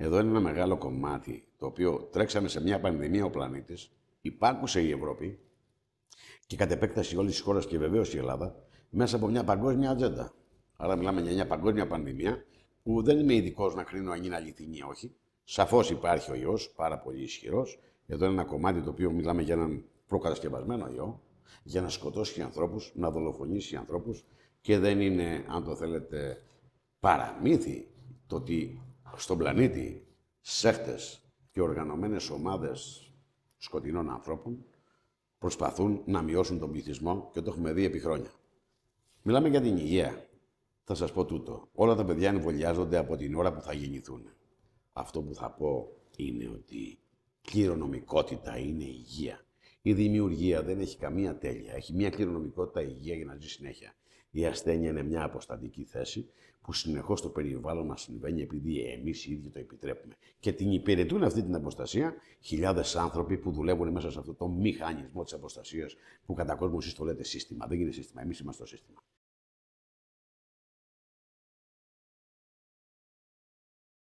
Εδώ είναι ένα μεγάλο κομμάτι το οποίο τρέξαμε σε μια πανδημία ο πλανήτης, υπάρχουσε η Ευρώπη και κατ' επέκταση όλης της χώρας και βεβαίως η Ελλάδα μέσα από μια παγκόσμια ατζέντα. Άρα, μιλάμε για μια παγκόσμια πανδημία που δεν είμαι ειδικός να κρίνω αν είναι αληθινή ή όχι. Σαφώς υπάρχει ο ιός, πάρα πολύ ισχυρός. Εδώ είναι ένα κομμάτι το οποίο μιλάμε για έναν προκατασκευασμένο ιό, για να σκοτώσει ανθρώπους, να δολοφονήσει ανθρώπους και δεν είναι, αν το θέλετε, παραμύθι το ότι στον πλανήτη σέχτες και οργανωμένες ομάδες σκοτεινών ανθρώπων προσπαθούν να μειώσουν τον πληθυσμό και το έχουμε δει επί χρόνια. Μιλάμε για την υγεία. Θα σας πω τούτο. Όλα τα παιδιά εμβολιάζονται από την ώρα που θα γεννηθούν. Αυτό που θα πω είναι ότι κληρονομικότητα είναι υγεία. Η δημιουργία δεν έχει καμία τέλεια. Έχει μια κληρονομικότητα υγεία για να ζει συνέχεια. Η ασθένεια είναι μια αποστατική θέση που συνεχώς το περιβάλλον μας συμβαίνει επειδή εμείς οι ίδιοι το επιτρέπουμε. Και την υπηρετούν αυτή την αποστασία χιλιάδες άνθρωποι που δουλεύουν μέσα σε αυτό το μηχανισμό της αποστασίας που κατά κόσμος εσείς το λέτε σύστημα. Δεν είναι σύστημα, εμείς είμαστε το σύστημα.